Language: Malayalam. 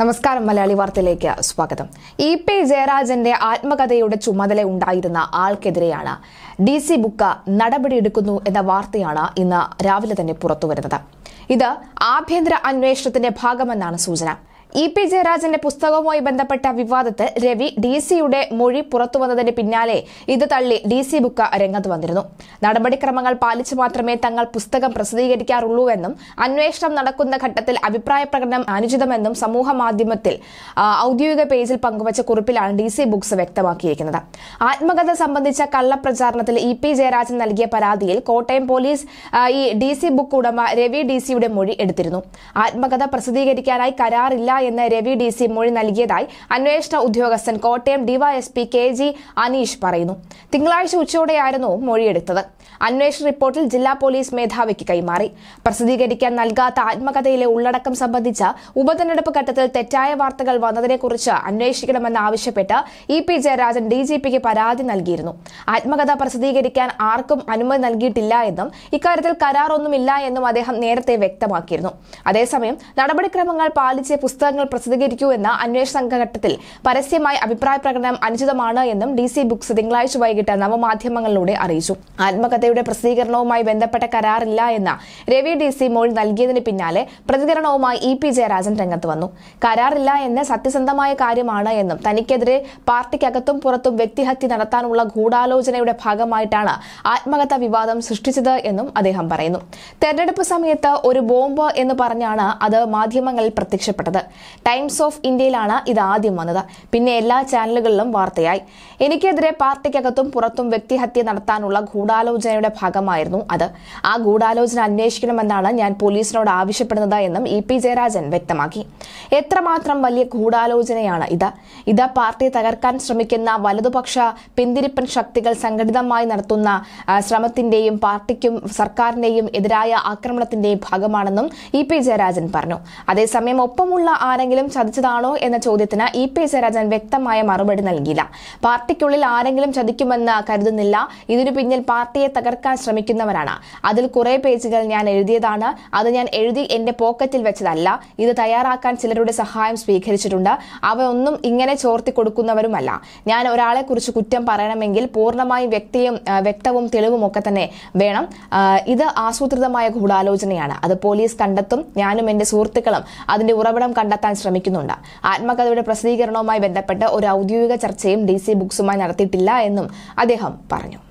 നമസ്കാരം മലയാളി വാർത്തയിലേക്ക് സ്വാഗതം ഇ പി ജയരാജന്റെ ആത്മകഥയുടെ ചുമതല ഉണ്ടായിരുന്ന ആൾക്കെതിരെയാണ് ഡി സി ബുക്ക നടപടിയെടുക്കുന്നു എന്ന വാർത്തയാണ് ഇന്ന് രാവിലെ തന്നെ പുറത്തുവരുന്നത് ഇത് ആഭ്യന്തര അന്വേഷണത്തിന്റെ ഭാഗമെന്നാണ് സൂചന ഇ പി ജയരാജന്റെ പുസ്തകവുമായി ബന്ധപ്പെട്ട വിവാദത്ത് രവി ഡി സിയുടെ മൊഴി പുറത്തുവന്നതിന് പിന്നാലെ ഇത് തള്ളി ഡി സി ബുക്ക രംഗത്ത് വന്നിരുന്നു നടപടിക്രമങ്ങൾ പാലിച്ചു മാത്രമേ തങ്ങൾ പുസ്തകം പ്രസിദ്ധീകരിക്കാറുള്ളൂവെന്നും അന്വേഷണം നടക്കുന്ന ഘട്ടത്തിൽ അഭിപ്രായ പ്രകടനം അനുചിതമെന്നും സമൂഹ മാധ്യമത്തിൽ ഔദ്യോഗിക പേജിൽ പങ്കുവച്ച കുറിപ്പിലാണ് ഡി സി ബുക്സ് വ്യക്തമാക്കിയിരിക്കുന്നത് ആത്മകഥ സംബന്ധിച്ച കള്ളപ്രചാരണത്തിൽ ഇ പി ജയരാജൻ നൽകിയ പരാതിയിൽ കോട്ടയം പോലീസ് ഈ ഡി സി ബുക്ക് ഉടമ രവി ഡി സിയുടെ മൊഴി എടുത്തിരുന്നു ആത്മകഥ പ്രസിദ്ധീകരിക്കാനായി കരാറില്ല എന്ന് രവി ഡി സി മൊഴി നൽകിയതായി അന്വേഷണ ഉദ്യോഗസ്ഥൻ Kottayam DYSP K G Aneesh പറയുന്നു തിങ്കളാഴ്ച ഉച്ചയോടെയായിരുന്നു മൊഴിയെടുത്തത് അന്വേഷണ റിപ്പോർട്ടിൽ ജില്ലാ പോലീസ് മേധാവിക്ക് കൈമാറി പ്രസിദ്ധീകരിക്കാൻ നൽകാത്ത ആത്മകഥയിലെ ഉള്ളടക്കം സംബന്ധിച്ച ഉപതെരഞ്ഞെടുപ്പ് ഘട്ടത്തിൽ തെറ്റായ വാർത്തകൾ വന്നതിനെക്കുറിച്ച് അന്വേഷിക്കണമെന്നാവശ്യപ്പെട്ട് E P Jayarajan D G പിക്ക് പരാതി നൽകിയിരുന്നു ആത്മകഥ പ്രസിദ്ധീകരിക്കാൻ ആർക്കും അനുമതി നൽകിയിട്ടില്ല എന്നും ഇക്കാര്യത്തിൽ കരാറൊന്നുമില്ല എന്നും അദ്ദേഹം നേരത്തെ വ്യക്തമാക്കിയിരുന്നു അതേസമയം നടപടിക്രമങ്ങൾ പാലിച്ച് പുസ്തകം പുസ്തകങ്ങൾ പ്രസിദ്ധീകരിക്കൂ എന്ന അന്വേഷണ സംഘഘട്ടത്തിൽ പരസ്യമായി അഭിപ്രായ പ്രകടനം അനുചിതമാണ് എന്നും ഡി സി ബുക്സ് തിങ്കളാഴ്ച വൈകിട്ട് നവമാധ്യമങ്ങളിലൂടെ അറിയിച്ചു ആത്മകഥയുടെ പ്രസിദ്ധീകരണവുമായി ബന്ധപ്പെട്ട കരാറില്ല എന്ന രവി ഡി സി മോൾ നൽകിയതിന് പിന്നാലെ പ്രതികരണവുമായി ഇ പി ജയരാജൻ രംഗത്ത് വന്നു കരാറില്ല എന്ന് സത്യസന്ധമായ കാര്യമാണ് എന്നും തനിക്കെതിരെ പാർട്ടിക്കകത്തും പുറത്തും വ്യക്തിഹത്യ നടത്താനുള്ള ഗൂഢാലോചനയുടെ ഭാഗമായിട്ടാണ് ആത്മകഥ വിവാദം സൃഷ്ടിച്ചത് എന്നും അദ്ദേഹം പറയുന്നു തെരഞ്ഞെടുപ്പ് സമയത്ത് ഒരു ബോംബ് എന്ന് പറഞ്ഞാണ് അത് മാധ്യമങ്ങളിൽ പ്രത്യക്ഷപ്പെട്ടത് ടൈംസ് ഓഫ് ഇന്ത്യയിലാണ് ഇത് ആദ്യം വന്നത് പിന്നെ എല്ലാ ചാനലുകളിലും വാർത്തയായി എനിക്കെതിരെ പാർട്ടിക്കകത്തും പുറത്തും വ്യക്തിഹത്യ നടത്താനുള്ള ഗൂഢാലോചനയുടെ ഭാഗമായിരുന്നു അത് ആ ഗൂഢാലോചന അന്വേഷിക്കണമെന്നാണ് ഞാൻ പോലീസിനോട് ആവശ്യപ്പെടുന്നത് എന്നും ഇ പി ജയരാജൻ വ്യക്തമാക്കി എത്രമാത്രം വലിയ ഗൂഢാലോചനയാണ് ഇത് ഇത് പാർട്ടി തകർക്കാൻ ശ്രമിക്കുന്ന വലതുപക്ഷ പിന്തിരിപ്പൻ ശക്തികൾ സംഘടിതമായി നടത്തുന്ന ശ്രമത്തിന്റെയും പാർട്ടിക്കും സർക്കാരിന്റെയും എതിരായ ആക്രമണത്തിന്റെയും ഭാഗമാണെന്നും ഇ പി ജയരാജൻ പറഞ്ഞു അതേസമയം ഒപ്പമുള്ള ആരെങ്കിലും ചതിച്ചതാണോ എന്ന ചോദ്യത്തിന് ഇ പി ജയരാജൻ വ്യക്തമായ മറുപടി നൽകിയില്ല പാർട്ടിക്കുള്ളിൽ ആരെങ്കിലും ചതിക്കുമെന്ന് കരുതുന്നില്ല ഇതിനു പിന്നിൽ പാർട്ടിയെ തകർക്കാൻ ശ്രമിക്കുന്നവരാണ് അതിൽ കുറെ പേജുകൾ ഞാൻ എഴുതിയതാണ് അത് ഞാൻ എഴുതി എന്റെ പോക്കറ്റിൽ വെച്ചതല്ല ഇത് തയ്യാറാക്കാൻ ചിലരുടെ സഹായം സ്വീകരിച്ചിട്ടുണ്ട് അവയൊന്നും ഇങ്ങനെ ചോർത്തി കൊടുക്കുന്നവരുമല്ല ഞാൻ ഒരാളെ കുറിച്ച് കുറ്റം പറയണമെങ്കിൽ പൂർണ്ണമായും വ്യക്തിയും വ്യക്തവും തെളിവും ഒക്കെ തന്നെ വേണം ഇത് ആസൂത്രിതമായ ഗൂഢാലോചനയാണ് അത് പോലീസ് കണ്ടെത്തും ഞാനും എന്റെ സുഹൃത്തുക്കളും അതിന്റെ ഉറവിടം കണ്ടെത്താൻ ശ്രമിക്കുന്നുണ്ട് ആത്മകഥയുടെ പ്രസിദ്ധീകരണവുമായി ബന്ധപ്പെട്ട് ഒരു ഔദ്യോഗിക ചർച്ചയും ഡി സി ബുക്സുമായി നടത്തിയിട്ടില്ല എന്നും അദ്ദേഹം പറഞ്ഞു